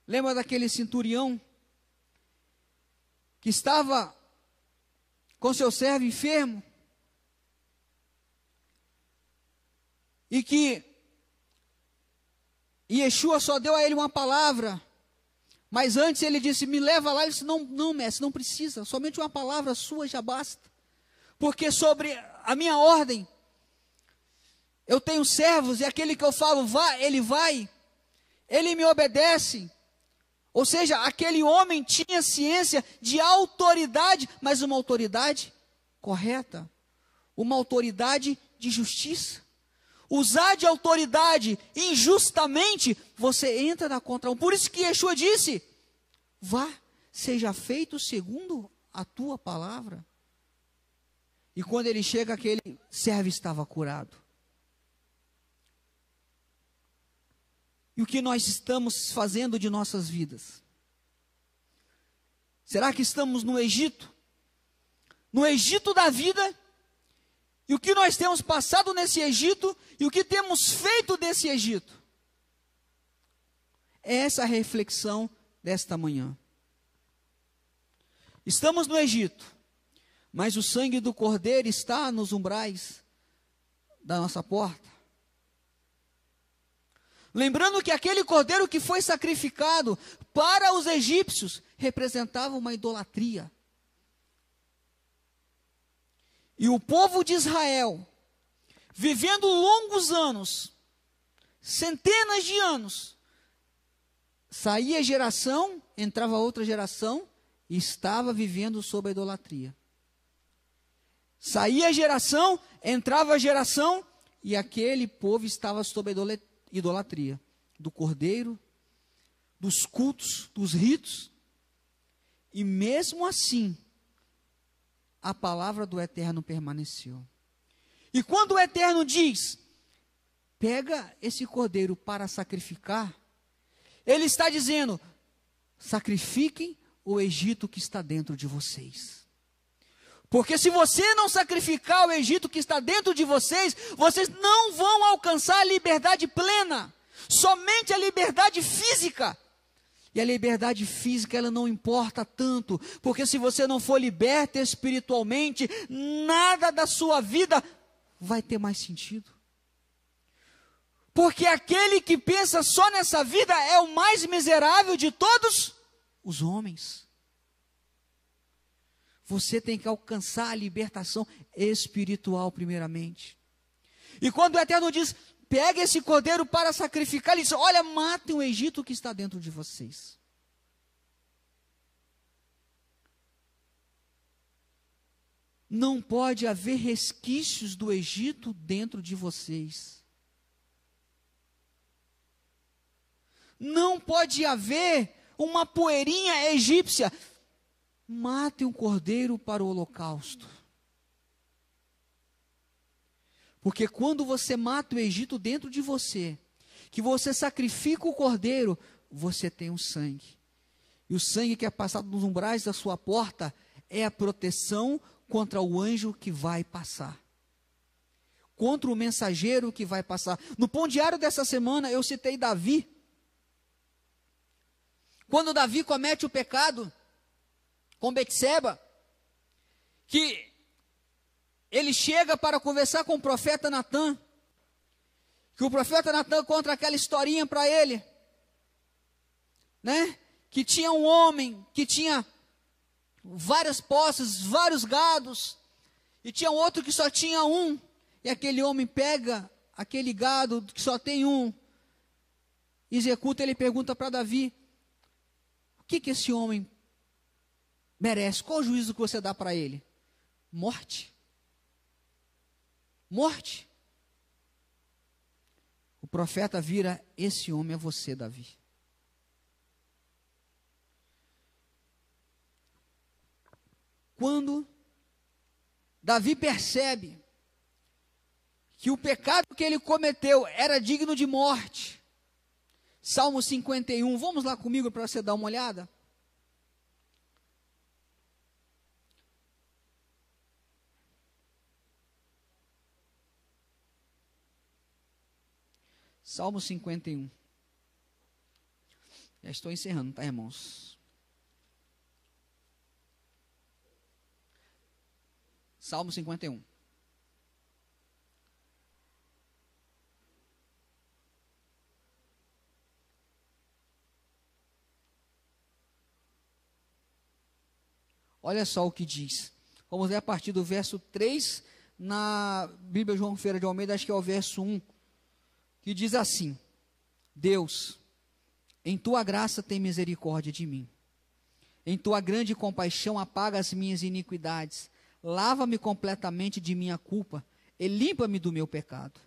Lembra daquele centurião que estava com seu servo enfermo e que Yeshua só deu a ele uma palavra mas antes ele disse: Me leva lá. Ele disse: Não, não, mestre, não precisa. Somente uma palavra sua já basta. Porque sobre a minha ordem, eu tenho servos e aquele que eu falo, vá, ele vai. Ele me obedece. Ou seja, aquele homem tinha ciência de autoridade, mas uma autoridade correta, uma autoridade de justiça usar de autoridade injustamente, você entra na contramão. Por isso que Yeshua disse: vá, seja feito segundo a tua palavra. E quando ele chega, aquele servo estava curado. E o que nós estamos fazendo de nossas vidas? Será que estamos no Egito? No Egito da vida, e o que nós temos passado nesse Egito e o que temos feito desse Egito. É essa é a reflexão desta manhã. Estamos no Egito, mas o sangue do Cordeiro está nos umbrais da nossa porta. Lembrando que aquele cordeiro que foi sacrificado para os egípcios representava uma idolatria. E o povo de Israel, vivendo longos anos, centenas de anos, saía geração, entrava outra geração e estava vivendo sob a idolatria. Saía geração, entrava geração e aquele povo estava sob a idolatria do cordeiro, dos cultos, dos ritos. E mesmo assim, a palavra do Eterno permaneceu. E quando o Eterno diz: pega esse cordeiro para sacrificar, ele está dizendo: sacrifiquem o Egito que está dentro de vocês. Porque se você não sacrificar o Egito que está dentro de vocês, vocês não vão alcançar a liberdade plena. Somente a liberdade física e a liberdade física, ela não importa tanto, porque se você não for liberta espiritualmente, nada da sua vida vai ter mais sentido. Porque aquele que pensa só nessa vida é o mais miserável de todos os homens. Você tem que alcançar a libertação espiritual, primeiramente. E quando o Eterno diz: pega esse cordeiro para sacrificar, ele diz: Olha, matem o Egito que está dentro de vocês. Não pode haver resquícios do Egito dentro de vocês. Não pode haver uma poeirinha egípcia. Matem um cordeiro para o holocausto. Porque quando você mata o Egito dentro de você, que você sacrifica o cordeiro, você tem o sangue. E o sangue que é passado nos umbrais da sua porta é a proteção contra o anjo que vai passar. Contra o mensageiro que vai passar. No pão diário dessa semana eu citei Davi. Quando Davi comete o pecado com Betseba, que ele chega para conversar com o profeta Natan. Que o profeta Natan conta aquela historinha para ele, né? Que tinha um homem que tinha várias posses, vários gados, e tinha outro que só tinha um. E aquele homem pega aquele gado que só tem um, executa, ele pergunta para Davi: O que, que esse homem merece? Qual o juízo que você dá para ele? Morte morte. O profeta vira: Esse homem é você, Davi. Quando Davi percebe que o pecado que ele cometeu era digno de morte. Salmo 51, vamos lá comigo para você dar uma olhada. Salmo 51. Já estou encerrando, tá, irmãos? Salmo 51. Olha só o que diz. Vamos ler a partir do verso 3 na Bíblia João Feira de Almeida, acho que é o verso 1 que diz assim: Deus, em tua graça tem misericórdia de mim. Em tua grande compaixão apaga as minhas iniquidades. Lava-me completamente de minha culpa e limpa-me do meu pecado.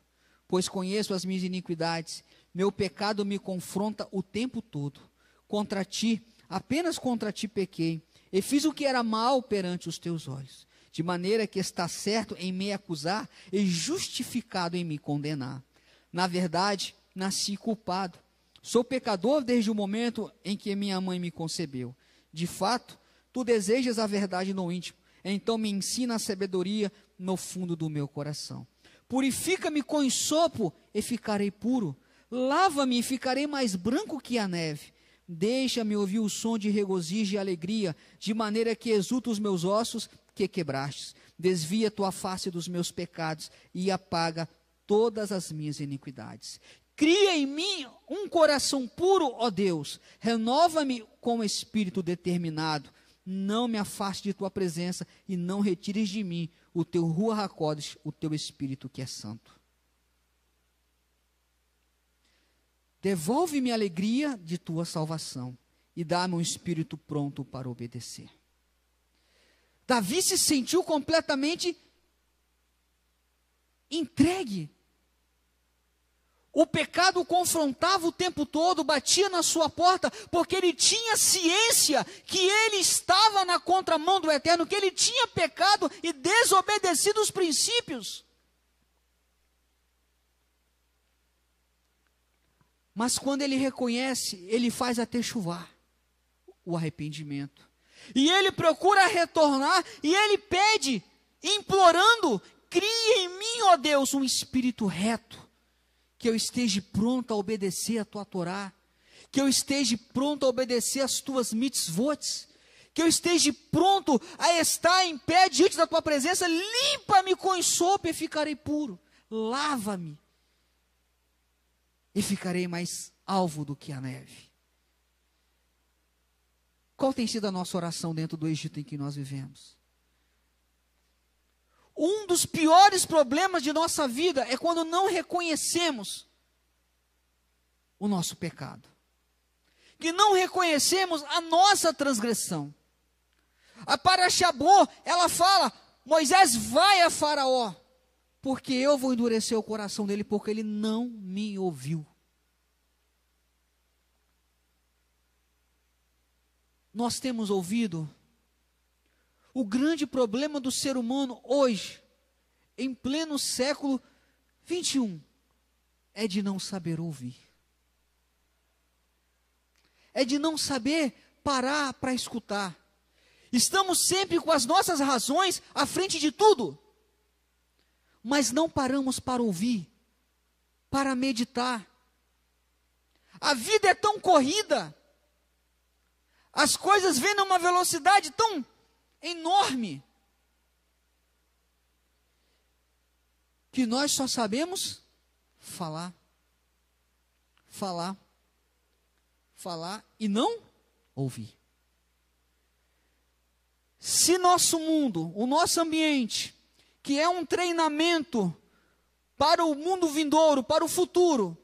Pois conheço as minhas iniquidades, meu pecado me confronta o tempo todo. Contra ti, apenas contra ti pequei, e fiz o que era mal perante os teus olhos, de maneira que está certo em me acusar e justificado em me condenar. Na verdade, nasci culpado. Sou pecador desde o momento em que minha mãe me concebeu. De fato, tu desejas a verdade no íntimo, então me ensina a sabedoria no fundo do meu coração. Purifica-me com ensopo e ficarei puro. Lava-me e ficarei mais branco que a neve. Deixa-me ouvir o som de regozijo e alegria, de maneira que exulta os meus ossos que quebrastes. Desvia tua face dos meus pecados e apaga todas as minhas iniquidades. Cria em mim um coração puro, ó Deus. Renova-me com espírito determinado. Não me afaste de tua presença e não retires de mim o teu rua racodes, o teu espírito que é santo. Devolve-me a alegria de tua salvação e dá-me um espírito pronto para obedecer. Davi se sentiu completamente entregue o pecado o confrontava o tempo todo, batia na sua porta, porque ele tinha ciência que ele estava na contramão do eterno, que ele tinha pecado e desobedecido os princípios. Mas quando ele reconhece, ele faz até chuvar o arrependimento. E ele procura retornar e ele pede, implorando: Crie em mim, ó Deus, um espírito reto que eu esteja pronto a obedecer a tua Torá, que eu esteja pronto a obedecer as tuas mitzvotes, que eu esteja pronto a estar em pé diante da tua presença, limpa-me com ensopo e ficarei puro, lava-me e ficarei mais alvo do que a neve. Qual tem sido a nossa oração dentro do Egito em que nós vivemos? Um dos piores problemas de nossa vida é quando não reconhecemos o nosso pecado, que não reconhecemos a nossa transgressão. A Parashabô, ela fala: Moisés vai a Faraó, porque eu vou endurecer o coração dele, porque ele não me ouviu. Nós temos ouvido o grande problema do ser humano hoje, em pleno século 21, é de não saber ouvir. É de não saber parar para escutar. Estamos sempre com as nossas razões à frente de tudo, mas não paramos para ouvir, para meditar. A vida é tão corrida, as coisas vêm numa velocidade tão enorme. Que nós só sabemos falar. Falar. Falar e não ouvir. Se nosso mundo, o nosso ambiente, que é um treinamento para o mundo vindouro, para o futuro,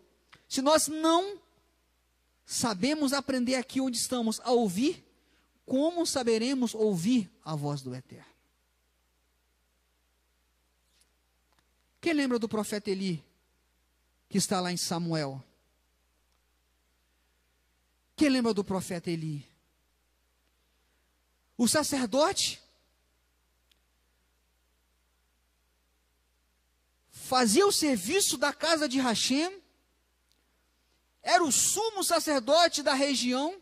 se nós não sabemos aprender aqui onde estamos a ouvir, como saberemos ouvir a voz do Eterno? Quem lembra do profeta Eli, que está lá em Samuel? Quem lembra do profeta Eli? O sacerdote fazia o serviço da casa de Hashem, era o sumo sacerdote da região,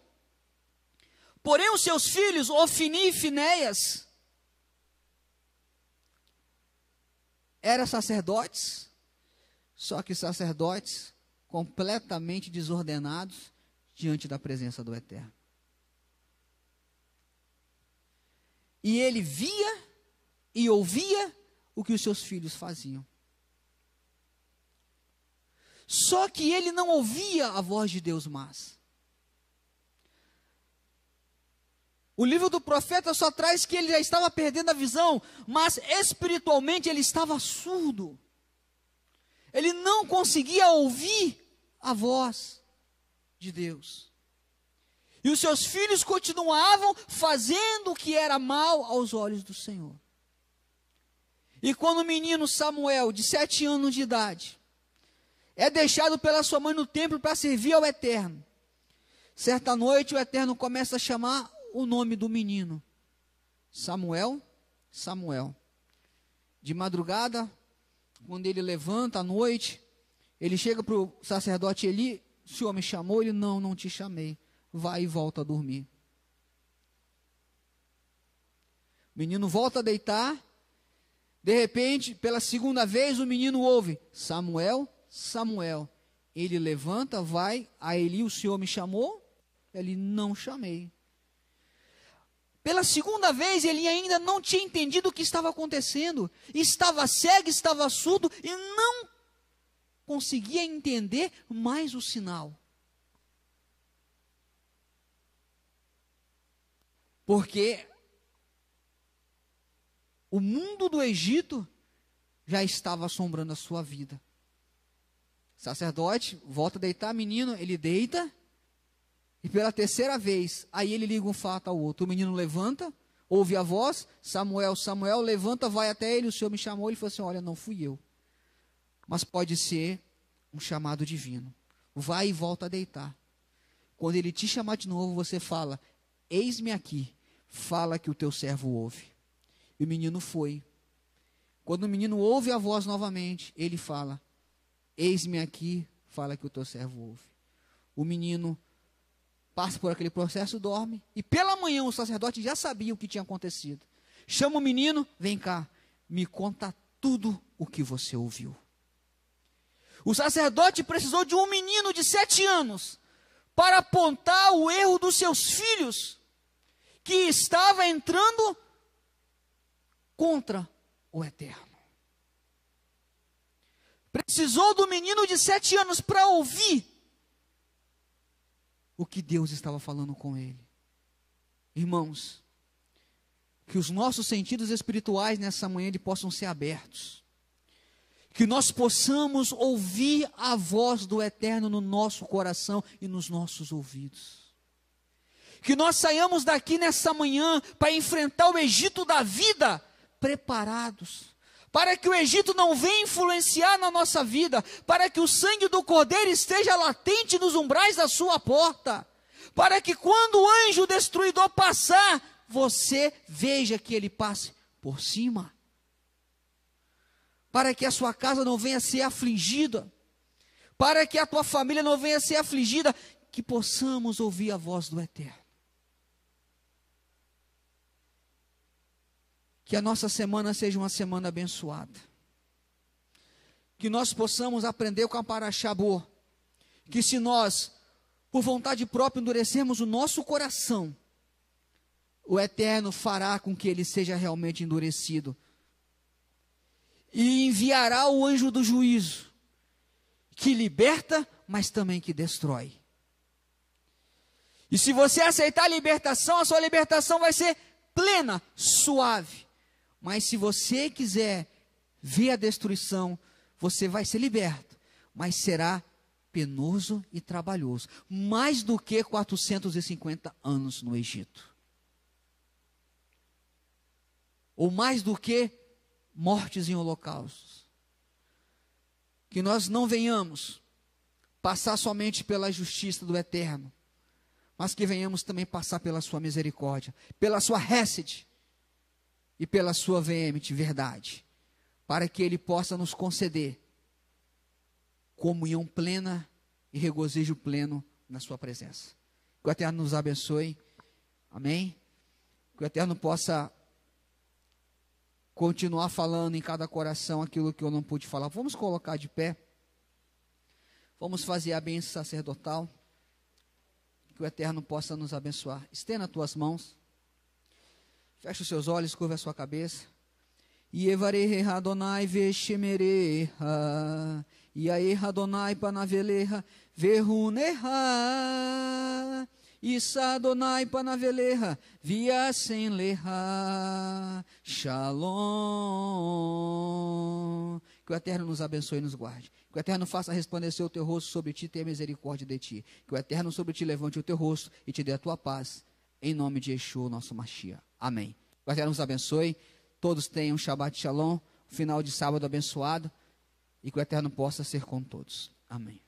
Porém, os seus filhos, Ofni e Finéias, eram sacerdotes, só que sacerdotes completamente desordenados diante da presença do Eterno. E ele via e ouvia o que os seus filhos faziam. Só que ele não ouvia a voz de Deus mais. O livro do profeta só traz que ele já estava perdendo a visão, mas espiritualmente ele estava surdo. Ele não conseguia ouvir a voz de Deus. E os seus filhos continuavam fazendo o que era mal aos olhos do Senhor. E quando o menino Samuel, de sete anos de idade, é deixado pela sua mãe no templo para servir ao Eterno, certa noite o Eterno começa a chamar o nome do menino? Samuel, Samuel. De madrugada, quando ele levanta à noite, ele chega para o sacerdote Eli, o senhor me chamou, ele não, não te chamei. Vai e volta a dormir. O menino volta a deitar. De repente, pela segunda vez, o menino ouve: Samuel, Samuel. Ele levanta, vai a Eli, o Senhor me chamou? Ele não chamei. Pela segunda vez, ele ainda não tinha entendido o que estava acontecendo. Estava cego, estava surdo e não conseguia entender mais o sinal. Porque o mundo do Egito já estava assombrando a sua vida. sacerdote volta a deitar, menino, ele deita e pela terceira vez, aí ele liga um fato ao outro. O menino levanta, ouve a voz, Samuel, Samuel, levanta, vai até ele, o Senhor me chamou, ele falou assim: Olha, não fui eu. Mas pode ser um chamado divino. Vai e volta a deitar. Quando ele te chamar de novo, você fala: Eis-me aqui, fala que o teu servo ouve. E o menino foi. Quando o menino ouve a voz novamente, ele fala: Eis-me aqui, fala que o teu servo ouve. O menino passa por aquele processo, dorme. E pela manhã o sacerdote já sabia o que tinha acontecido. Chama o menino, vem cá, me conta tudo o que você ouviu. O sacerdote precisou de um menino de sete anos para apontar o erro dos seus filhos, que estava entrando contra o eterno. Precisou do menino de sete anos para ouvir o que Deus estava falando com ele. Irmãos, que os nossos sentidos espirituais nessa manhã ele, possam ser abertos. Que nós possamos ouvir a voz do Eterno no nosso coração e nos nossos ouvidos. Que nós saiamos daqui nessa manhã para enfrentar o Egito da vida preparados para que o Egito não venha influenciar na nossa vida, para que o sangue do Cordeiro esteja latente nos umbrais da sua porta, para que quando o anjo destruidor passar, você veja que ele passe por cima, para que a sua casa não venha a ser afligida, para que a tua família não venha a ser afligida, que possamos ouvir a voz do Eterno. Que a nossa semana seja uma semana abençoada. Que nós possamos aprender com a Paraxabô. Que se nós, por vontade própria, endurecermos o nosso coração, o Eterno fará com que ele seja realmente endurecido. E enviará o anjo do juízo, que liberta, mas também que destrói. E se você aceitar a libertação, a sua libertação vai ser plena, suave. Mas se você quiser ver a destruição, você vai ser liberto, mas será penoso e trabalhoso, mais do que 450 anos no Egito. Ou mais do que mortes em holocaustos. Que nós não venhamos passar somente pela justiça do Eterno, mas que venhamos também passar pela sua misericórdia, pela sua récide e pela sua veemente verdade, para que ele possa nos conceder comunhão plena e regozijo pleno na sua presença. Que o Eterno nos abençoe. Amém? Que o Eterno possa continuar falando em cada coração aquilo que eu não pude falar. Vamos colocar de pé. Vamos fazer a bênção sacerdotal. Que o Eterno possa nos abençoar. Estenda as tuas mãos. Feche os seus olhos, curva a sua cabeça. Yevareh Adonai veshemereha, Yaeh Adonai panaveleha, verruneha, Issa Adonai panaveleha, via sem leha, Shalom. Que o Eterno nos abençoe e nos guarde. Que o Eterno faça resplandecer o teu rosto sobre ti e tenha misericórdia de ti. Que o Eterno sobre ti levante o teu rosto e te dê a tua paz. Em nome de Yeshua, nosso Mashiach. Amém. O Eterno nos abençoe. Todos tenham um Shabbat Shalom, final de sábado abençoado e que o Eterno possa ser com todos. Amém.